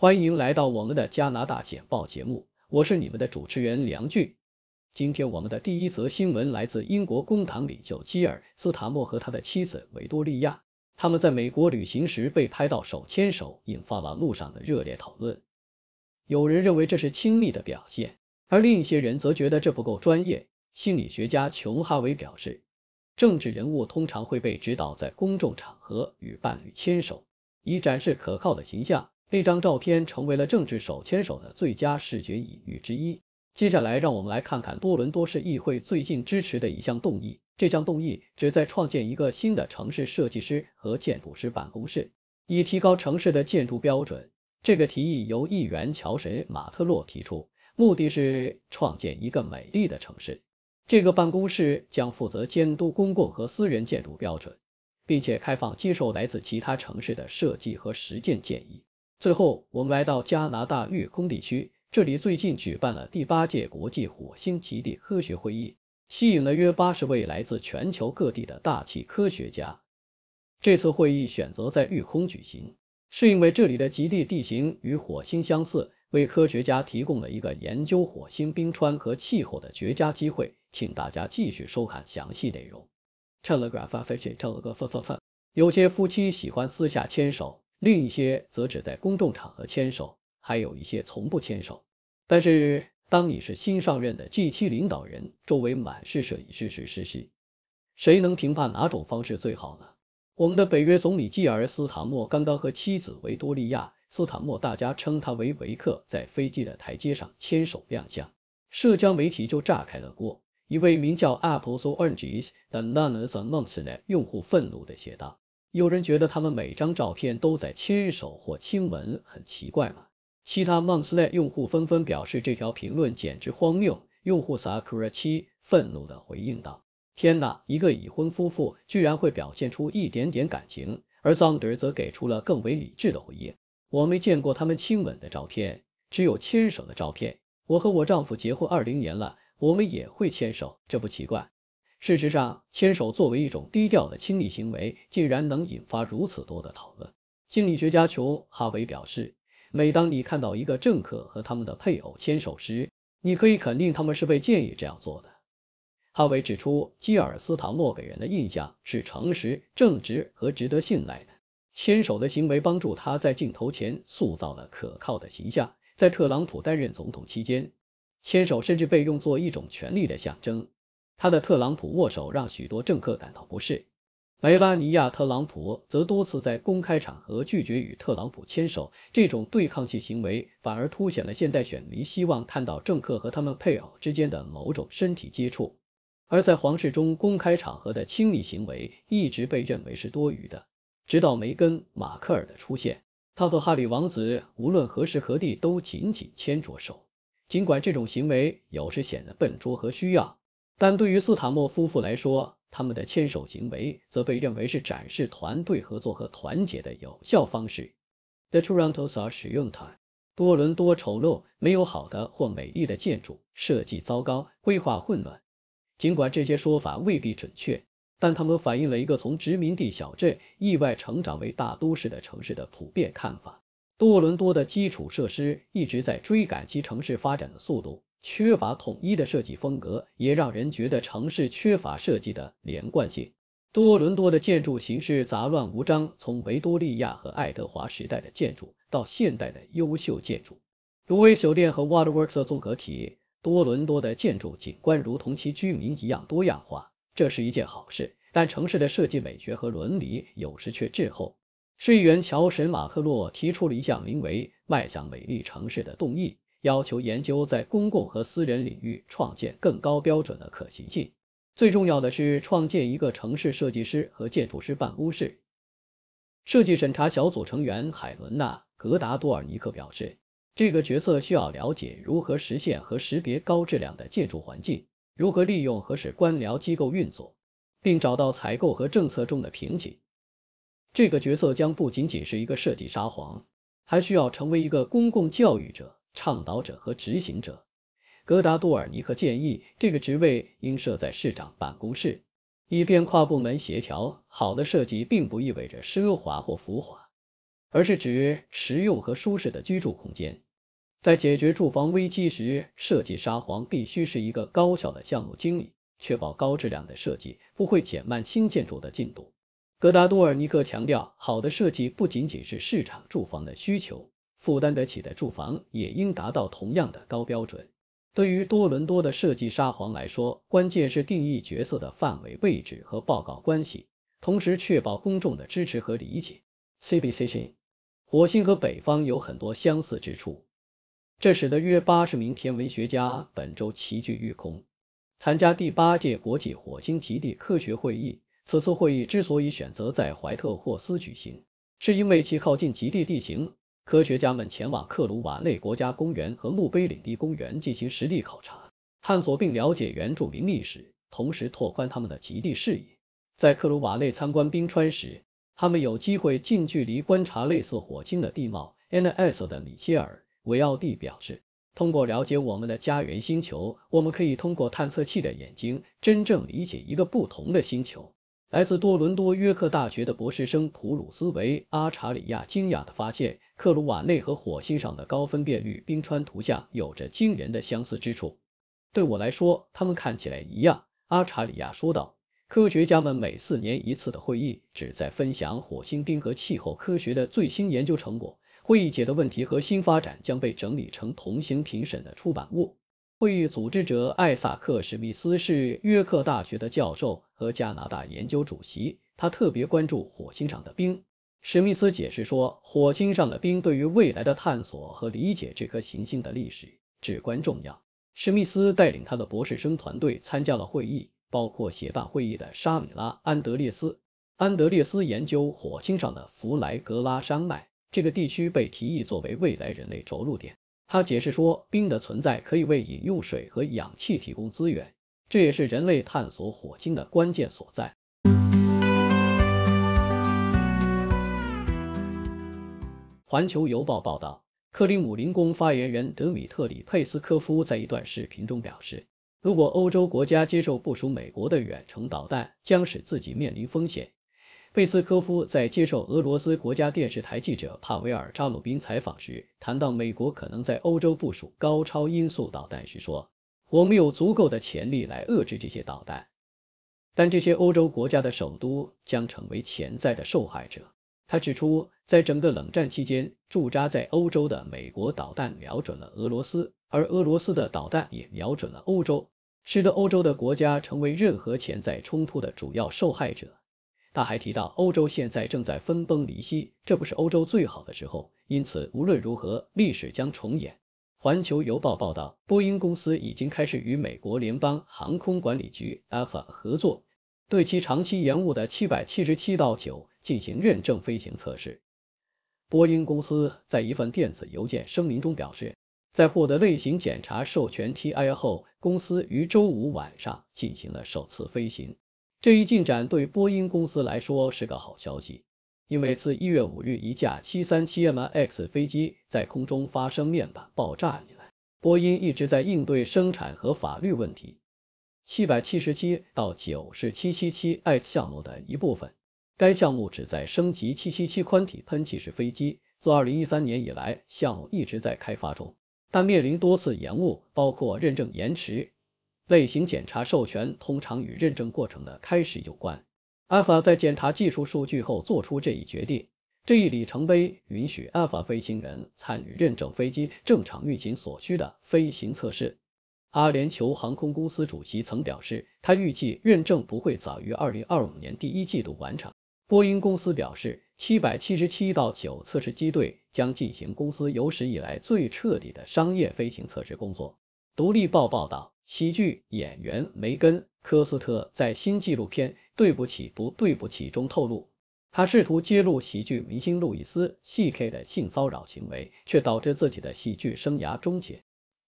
欢迎来到我们的加拿大简报节目，我是你们的主持人梁俊。今天我们的第一则新闻来自英国工党领袖基尔·斯塔默和他的妻子维多利亚，他们在美国旅行时被拍到手牵手，引发了路上的热烈讨论。有人认为这是亲密的表现，而另一些人则觉得这不够专业。心理学家琼·哈维表示，政治人物通常会被指导在公众场合与伴侣牵手，以展示可靠的形象。这张照片成为了政治手牵手的最佳视觉隐喻之一。接下来，让我们来看看多伦多市议会最近支持的一项动议。这项动议旨在创建一个新的城市设计师和建筑师办公室，以提高城市的建筑标准。这个提议由议员乔什·马特洛提出，目的是创建一个美丽的城市。这个办公室将负责监督公共和私人建筑标准，并且开放接受来自其他城市的设计和实践建议。最后，我们来到加拿大育空地区，这里最近举办了第八届国际火星极地科学会议，吸引了约八十位来自全球各地的大气科学家。这次会议选择在育空举行，是因为这里的极地地形与火星相似，为科学家提供了一个研究火星冰川和气候的绝佳机会。请大家继续收看详细内容。趁了个软飞机，趁了个分分分。有些夫妻喜欢私下牵手。另一些则只在公众场合牵手，还有一些从不牵手。但是，当你是新上任的 G7 领导人，周围满是摄影师时，习，谁能评判哪种方式最好呢？我们的北约总理基尔·斯塔默刚刚和妻子维多利亚·斯塔默（大家称她为维克）在飞机的台阶上牵手亮相，社交媒体就炸开了锅。一位名叫 AppleOrange s o s 的 Nonymous 用户愤怒地写道。有人觉得他们每张照片都在牵手或亲吻，很奇怪吗？其他 Monsi 用户纷纷表示这条评论简直荒谬。用户 Sakura 七愤怒的回应道：“天哪，一个已婚夫妇居然会表现出一点点感情。”而 Zander 则给出了更为理智的回应：“我没见过他们亲吻的照片，只有牵手的照片。我和我丈夫结婚二零年了，我们也会牵手，这不奇怪。”事实上，牵手作为一种低调的亲密行为，竟然能引发如此多的讨论。心理学家琼·哈维表示：“每当你看到一个政客和他们的配偶牵手时，你可以肯定他们是被建议这样做的。”哈维指出，基尔斯塔诺给人的印象是诚实、正直和值得信赖的。牵手的行为帮助他在镜头前塑造了可靠的形象。在特朗普担任总统期间，牵手甚至被用作一种权力的象征。他的特朗普握手让许多政客感到不适，梅拉尼亚特朗普则多次在公开场合拒绝与特朗普牵手。这种对抗性行为反而凸显了现代选民希望看到政客和他们配偶之间的某种身体接触。而在皇室中，公开场合的亲密行为一直被认为是多余的，直到梅根·马克尔的出现，他和哈里王子无论何时何地都紧紧牵着手，尽管这种行为有时显得笨拙和需要。但对于斯塔莫夫妇来说，他们的牵手行为则被认为是展示团队合作和团结的有效方式。The Toronto's are 使用它。多伦多丑陋，没有好的或美丽的建筑，设计糟糕，规划混乱。尽管这些说法未必准确，但他们反映了一个从殖民地小镇意外成长为大都市的城市的普遍看法。多伦多的基础设施一直在追赶其城市发展的速度。缺乏统一的设计风格，也让人觉得城市缺乏设计的连贯性。多伦多的建筑形式杂乱无章，从维多利亚和爱德华时代的建筑到现代的优秀建筑，卢威酒店和 Waterworks 综合体。多伦多的建筑景观如同其居民一样多样化，这是一件好事。但城市的设计美学和伦理有时却滞后。市议员乔什·马克洛提出了一项名为“迈向美丽城市”的动议。要求研究在公共和私人领域创建更高标准的可行性。最重要的是创建一个城市设计师和建筑师办公室。设计审查小组成员海伦娜·格达多尔尼克表示，这个角色需要了解如何实现和识别高质量的建筑环境，如何利用和使官僚机构运作，并找到采购和政策中的瓶颈。这个角色将不仅仅是一个设计沙皇，还需要成为一个公共教育者。倡导者和执行者，戈达杜尔尼克建议这个职位应设在市长办公室，以便跨部门协调。好的设计并不意味着奢华或浮华，而是指实用和舒适的居住空间。在解决住房危机时，设计沙皇必须是一个高效的项目经理，确保高质量的设计不会减慢新建筑的进度。戈达杜尔尼克强调，好的设计不仅仅是市场住房的需求。负担得起的住房也应达到同样的高标准。对于多伦多的设计沙皇来说，关键是定义角色的范围、位置和报告关系，同时确保公众的支持和理解。CBC 称，火星和北方有很多相似之处，这使得约八十名天文学家本周齐聚御空，参加第八届国际火星极地科学会议。此次会议之所以选择在怀特霍斯举行，是因为其靠近极地地形。科学家们前往克鲁瓦内国家公园和墓碑领地公园进行实地考察、探索并了解原住民历史，同时拓宽他们的极地视野。在克鲁瓦内参观冰川时，他们有机会近距离观察类似火星的地貌。NASA 的米切尔·维奥蒂表示：“通过了解我们的家园星球，我们可以通过探测器的眼睛真正理解一个不同的星球。”来自多伦多约克大学的博士生普鲁斯维阿查里亚惊讶地发现。克鲁瓦内和火星上的高分辨率冰川图像有着惊人的相似之处。对我来说，他们看起来一样，阿查里亚说道。科学家们每四年一次的会议旨在分享火星冰和气候科学的最新研究成果。会议解的问题和新发展将被整理成同行评审的出版物。会议组织者艾萨克·史密斯是约克大学的教授和加拿大研究主席，他特别关注火星上的冰。史密斯解释说，火星上的冰对于未来的探索和理解这颗行星的历史至关重要。史密斯带领他的博士生团队参加了会议，包括协办会议的沙米拉·安德烈斯。安德烈斯研究火星上的弗莱格拉山脉，这个地区被提议作为未来人类着陆点。他解释说，冰的存在可以为饮用水和氧气提供资源，这也是人类探索火星的关键所在。《环球邮报》报道，克里姆林宫发言人德米特里·佩斯科夫在一段视频中表示，如果欧洲国家接受部署美国的远程导弹，将使自己面临风险。佩斯科夫在接受俄罗斯国家电视台记者帕维尔·扎鲁宾采访时谈到美国可能在欧洲部署高超音速导弹时说：“我们有足够的潜力来遏制这些导弹，但这些欧洲国家的首都将成为潜在的受害者。”他指出，在整个冷战期间，驻扎在欧洲的美国导弹瞄准了俄罗斯，而俄罗斯的导弹也瞄准了欧洲，使得欧洲的国家成为任何潜在冲突的主要受害者。他还提到，欧洲现在正在分崩离析，这不是欧洲最好的时候，因此无论如何，历史将重演。环球邮报报道，波音公司已经开始与美国联邦航空管理局 FAA 合作，对其长期延误的777-9。进行认证飞行测试。波音公司在一份电子邮件声明中表示，在获得类型检查授权 t i 后，公司于周五晚上进行了首次飞行。这一进展对波音公司来说是个好消息，因为自一月五日一架 737MAX 飞机在空中发生面板爆炸以来，波音一直在应对生产和法律问题。777到 90777X 项目的一部分。该项目旨在升级777宽体喷气式飞机。自2013年以来，项目一直在开发中，但面临多次延误，包括认证延迟、类型检查授权。通常与认证过程的开始有关。阿法在检查技术数据后做出这一决定。这一里程碑允许阿法飞行人参与认证飞机正常运行所需的飞行测试。阿联酋航空公司主席曾表示，他预计认证不会早于2025年第一季度完成。波音公司表示，777-9测试机队将进行公司有史以来最彻底的商业飞行测试工作。《独立报》报道，喜剧演员梅根·科斯特在新纪录片《对不起，不对不起》中透露，他试图揭露喜剧明星路易斯·西 k 的性骚扰行为，却导致自己的喜剧生涯终结。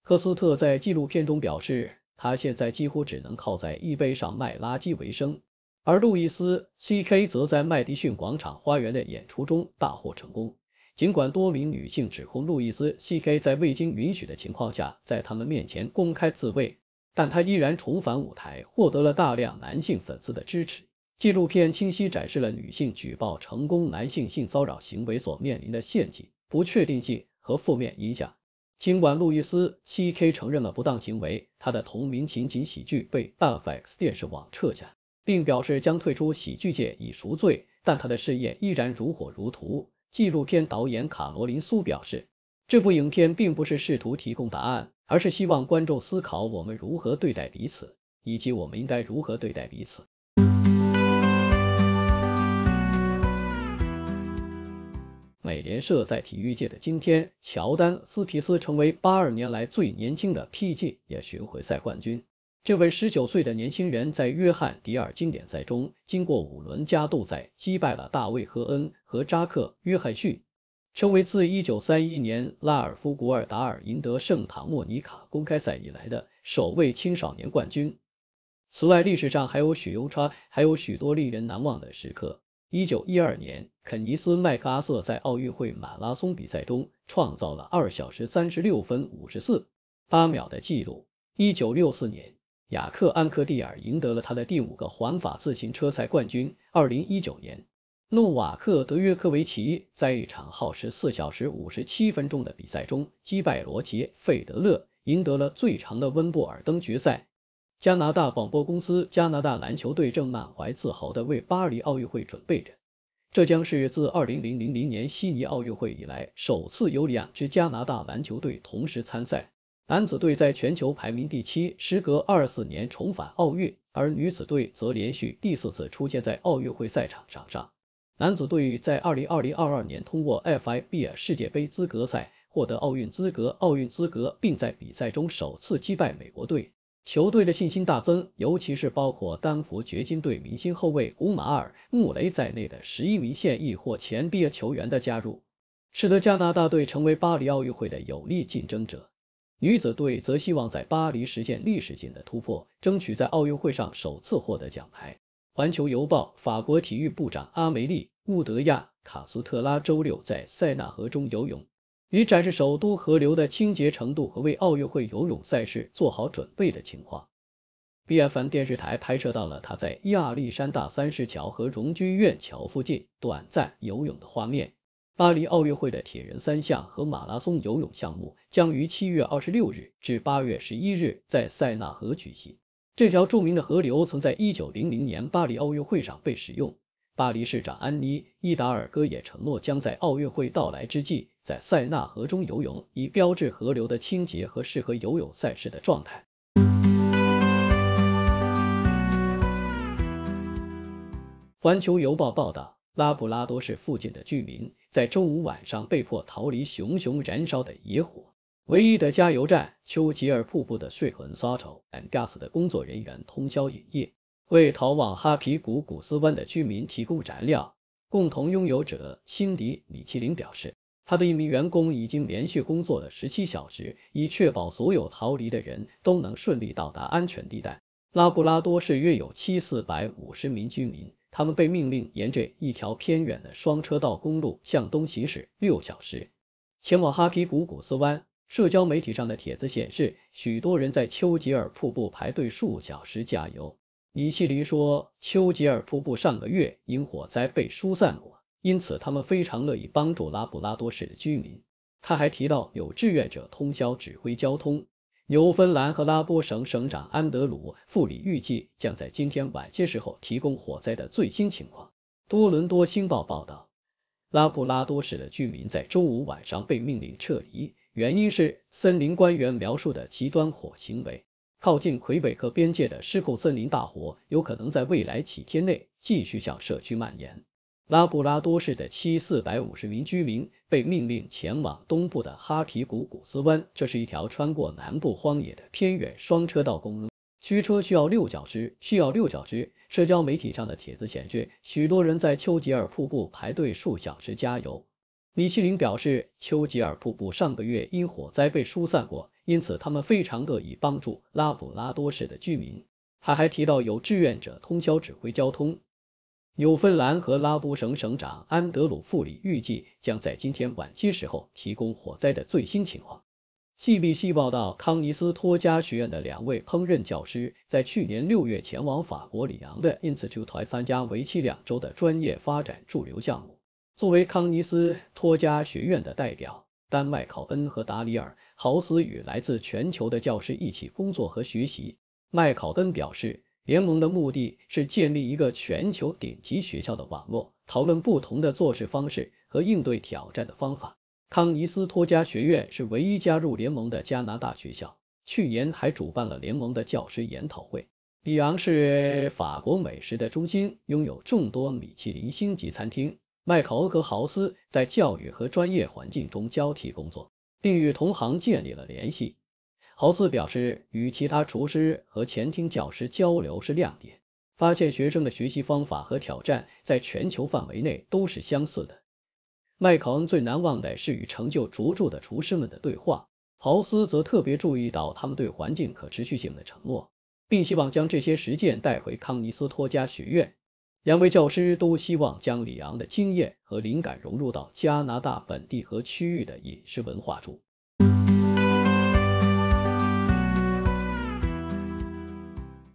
科斯特在纪录片中表示，他现在几乎只能靠在易杯上卖垃圾为生。而路易斯 ·C·K 则在麦迪逊广场花园的演出中大获成功。尽管多名女性指控路易斯 ·C·K 在未经允许的情况下在他们面前公开自慰，但他依然重返舞台，获得了大量男性粉丝的支持。纪录片清晰展示了女性举报成功男性性骚扰行为所面临的陷阱、不确定性和负面影响。尽管路易斯 ·C·K 承认了不当行为，他的同名情景喜剧被 FX 电视网撤下。并表示将退出喜剧界以赎罪，但他的事业依然如火如荼。纪录片导演卡罗琳·苏表示，这部影片并不是试图提供答案，而是希望观众思考我们如何对待彼此，以及我们应该如何对待彼此。美联社在体育界的今天，乔丹·斯皮斯成为八二年来最年轻的 PGA 巡回赛冠军。这位十九岁的年轻人在约翰·迪尔经典赛中经过五轮加度赛，击败了大卫·赫恩和扎克·约翰逊，成为自一九三一年拉尔夫·古尔达尔赢得圣塔莫尼卡公开赛以来的首位青少年冠军。此外，历史上还有许攸差，还有许多令人难忘的时刻。一九一二年，肯尼斯·麦克阿瑟在奥运会马拉松比赛中创造了二小时三十六分五十四八秒的纪录。一九六四年。雅克·安科蒂尔赢得了他的第五个环法自行车赛冠军。二零一九年，诺瓦克·德约科维奇在一场耗时四小时五十七分钟的比赛中击败罗杰·费德勒，赢得了最长的温布尔登决赛。加拿大广播公司加拿大篮球队正满怀自豪地为巴黎奥运会准备着，这将是自二零零零年悉尼奥运会以来首次有两支加拿大篮球队同时参赛。男子队在全球排名第七，时隔二四年重返奥运；而女子队则连续第四次出现在奥运会赛场上。上男子队在二零二零二二年通过 FIBA 世界杯资格赛获得奥运资格，奥运资格，并在比赛中首次击败美国队，球队的信心大增。尤其是包括丹佛掘金队明星后卫古马尔·穆雷在内的十一名现役或前 B 业球员的加入，使得加拿大队成为巴黎奥运会的有力竞争者。女子队则希望在巴黎实现历史性的突破，争取在奥运会上首次获得奖牌。环球邮报，法国体育部长阿梅利·穆德亚卡斯特拉周六在塞纳河中游泳，以展示首都河流的清洁程度和为奥运会游泳赛事做好准备的情况。BFN 电视台拍摄到了他在亚历山大三世桥和荣军院桥附近短暂游泳的画面。巴黎奥运会的铁人三项和马拉松游泳项目将于七月二十六日至八月十一日在塞纳河举行。这条著名的河流曾在一九零零年巴黎奥运会上被使用。巴黎市长安妮·伊达尔戈也承诺，将在奥运会到来之际在塞纳河中游泳，以标志河流的清洁和适合游泳赛事的状态。环球邮报报道，拉布拉多市附近的居民。在周五晚上被迫逃离熊熊燃烧的野火，唯一的加油站丘吉尔瀑布的睡魂 a n 和 gas 的工作人员通宵营业，为逃往哈皮古古斯湾的居民提供燃料。共同拥有者辛迪米其林表示，他的一名员工已经连续工作了十七小时，以确保所有逃离的人都能顺利到达安全地带。拉布拉多市约有七四百五十名居民。他们被命令沿着一条偏远的双车道公路向东行驶六小时，前往哈皮古古斯湾。社交媒体上的帖子显示，许多人在丘吉尔瀑布排队数小时加油。李西林说，丘吉尔瀑布上个月因火灾被疏散过，因此他们非常乐意帮助拉布拉多市的居民。他还提到，有志愿者通宵指挥交通。纽芬兰和拉波省省长安德鲁·富里预计将在今天晚些时候提供火灾的最新情况。多伦多《星报》报道，拉布拉多市的居民在周五晚上被命令撤离，原因是森林官员描述的极端火行为。靠近魁北克边界的失控森林大火有可能在未来几天内继续向社区蔓延。拉布拉多市的七四百五十名居民被命令前往东部的哈皮古古斯湾，这是一条穿过南部荒野的偏远双车道公路，驱车需要六小时。需要六小时。社交媒体上的帖子显示，许多人在丘吉尔瀑布排队数小时加油。米其林表示，丘吉尔瀑布上个月因火灾被疏散过，因此他们非常乐意帮助拉布拉多市的居民。他还提到，有志愿者通宵指挥交通。纽芬兰和拉布省省长安德鲁·富里预计将在今天晚些时候提供火灾的最新情况。《CBC 报道，康尼斯托加学院的两位烹饪教师在去年六月前往法国里昂的 Institut e 参加为期两周的专业发展驻留项目。作为康尼斯托加学院的代表，丹·麦考恩和达里尔·豪斯与来自全球的教师一起工作和学习。麦考恩表示。联盟的目的是建立一个全球顶级学校的网络，讨论不同的做事方式和应对挑战的方法。康尼斯托加学院是唯一加入联盟的加拿大学校。去年还主办了联盟的教师研讨会。里昂是法国美食的中心，拥有众多米其林星级餐厅。麦克欧格豪斯在教育和专业环境中交替工作，并与同行建立了联系。豪斯表示，与其他厨师和前厅教师交流是亮点，发现学生的学习方法和挑战在全球范围内都是相似的。麦考恩最难忘的是与成就卓著的厨师们的对话。豪斯则特别注意到他们对环境可持续性的承诺，并希望将这些实践带回康尼斯托加学院。两位教师都希望将里昂的经验和灵感融入到加拿大本地和区域的饮食文化中。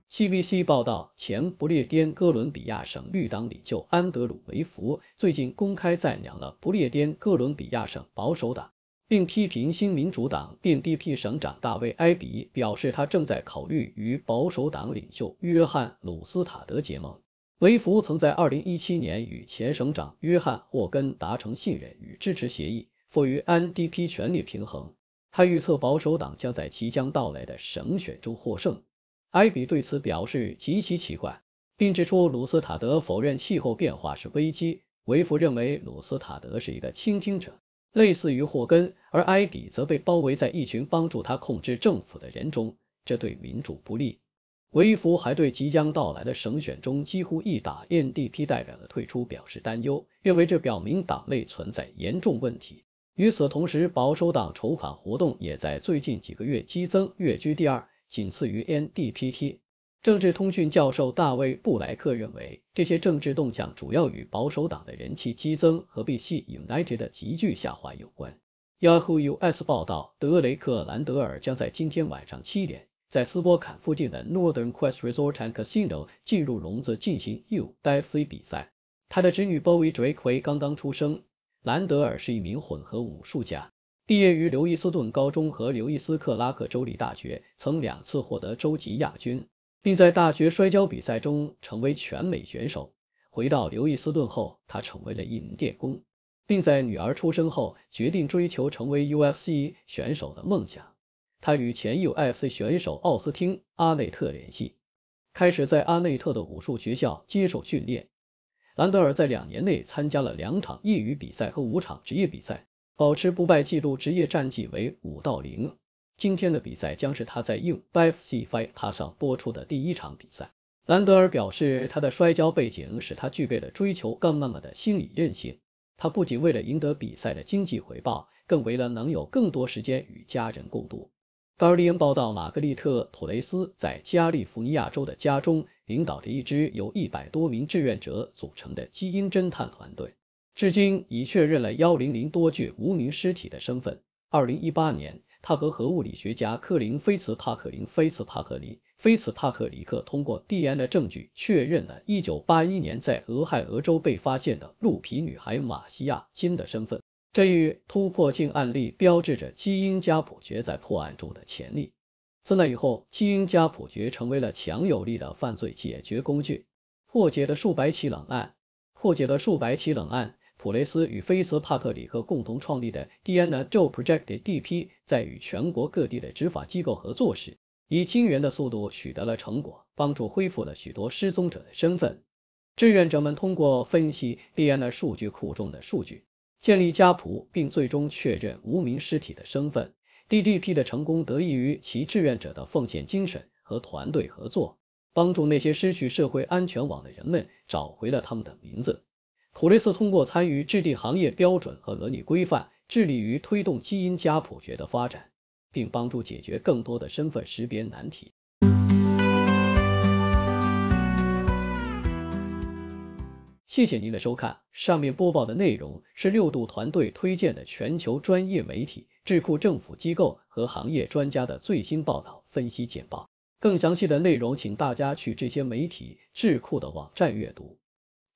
CBC 报道，前不列颠哥伦比亚省绿党领袖安德鲁·维弗最近公开赞扬了不列颠哥伦比亚省保守党，并批评新民主党并 d p 省长大卫·埃比表示，他正在考虑与保守党领袖约翰·鲁斯塔德结盟。维弗曾在2017年与前省长约翰·霍根达成信任与支持协议，赋予 NDP 权力平衡。他预测保守党将在即将到来的省选中获胜。埃比对此表示极其奇怪，并指出鲁斯塔德否认气候变化是危机。维夫认为鲁斯塔德是一个倾听者，类似于霍根，而埃比则被包围在一群帮助他控制政府的人中，这对民主不利。维夫还对即将到来的省选中几乎一打 NDP 代表的退出表示担忧，认为这表明党内存在严重问题。与此同时，保守党筹款活动也在最近几个月激增，跃居第二。仅次于 NDPT。政治通讯教授大卫布莱克认为，这些政治动向主要与保守党的人气激增和 BC United 的急剧下滑有关。Yahoo US 报道，德雷克兰德尔将在今天晚上七点，在斯波坎附近的 Northern Quest Resort and Casino 进入笼子进行 UFC 比赛。他的侄女 Boyd Drakey 刚刚出生。兰德尔是一名混合武术家。毕业于刘易斯顿高中和刘易斯克拉克州立大学，曾两次获得州级亚军，并在大学摔跤比赛中成为全美选手。回到刘易斯顿后，他成为了一名电工，并在女儿出生后决定追求成为 UFC 选手的梦想。他与前 UFC 选手奥斯汀·阿内特联系，开始在阿内特的武术学校接受训练。兰德尔在两年内参加了两场业余比赛和五场职业比赛。保持不败记录，职业战绩为五到零。今天的比赛将是他在应 BFC Fight 踏上播出的第一场比赛。兰德尔表示，他的摔跤背景使他具备了追求更慢么的心理韧性。他不仅为了赢得比赛的经济回报，更为了能有更多时间与家人共度。《d a i 恩报道，玛格丽特·普雷斯在加利福尼亚州的家中领导着一支由一百多名志愿者组成的基因侦探团队。至今已确认了幺零零多具无名尸体的身份。二零一八年，他和核物理学家科林·菲茨帕克林·菲茨帕克里·菲茨帕克里克通过 DNA 证据确认了1981年在俄亥俄州被发现的“鹿皮女孩”玛西亚·金的身份。这一突破性案例标志着基因家谱学在破案中的潜力。自那以后，基因家谱学成为了强有力的犯罪解决工具，破解了数百起冷案，破解了数百起冷案。普雷斯与菲茨帕特里克共同创立的 DNA j o e Project (DDP) 在与全国各地的执法机构合作时，以惊人的速度取得了成果，帮助恢复了许多失踪者的身份。志愿者们通过分析 DNA 数据库中的数据，建立家谱，并最终确认无名尸体的身份。DDP 的成功得益于其志愿者的奉献精神和团队合作，帮助那些失去社会安全网的人们找回了他们的名字。普雷斯通过参与制定行业标准和伦理规范，致力于推动基因家谱学的发展，并帮助解决更多的身份识别难题。谢谢您的收看。上面播报的内容是六度团队推荐的全球专业媒体、智库、政府机构和行业专家的最新报道、分析简报。更详细的内容，请大家去这些媒体智库的网站阅读。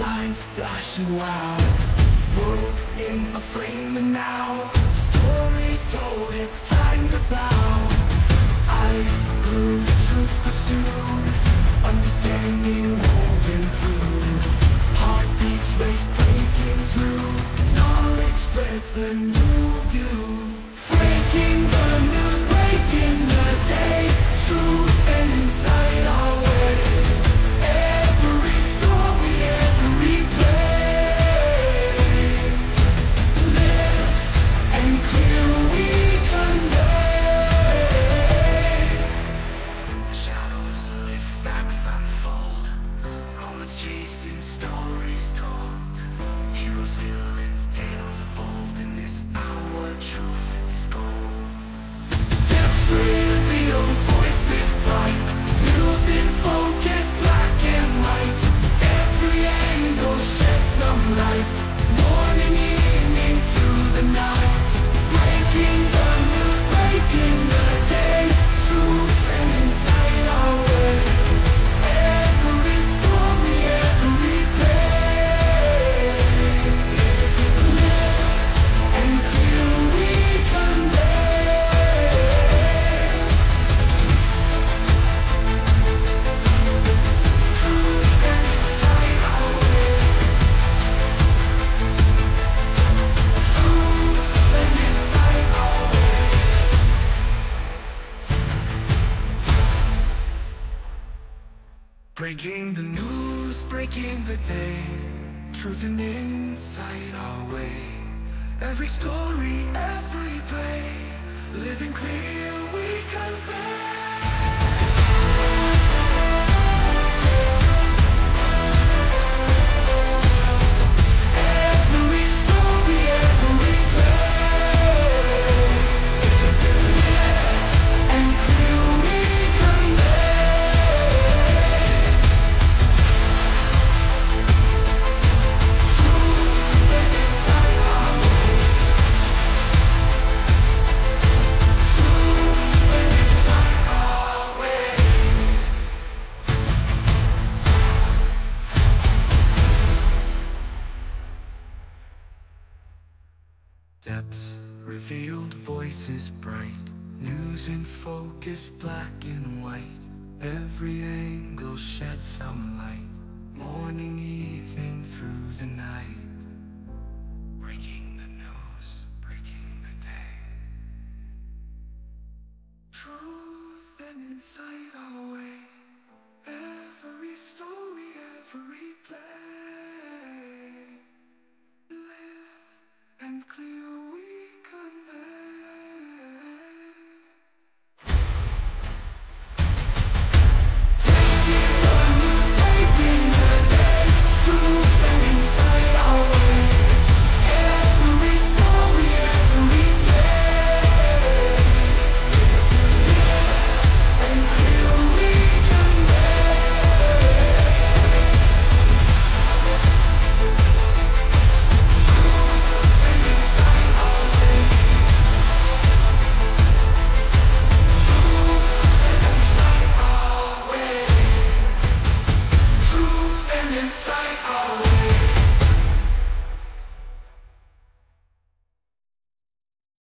Lines flashing wild World in a frame now Stories told, it's time to bow. Eyes grew, truth pursued Understanding woven through Heartbeats race breaking through Knowledge spreads the news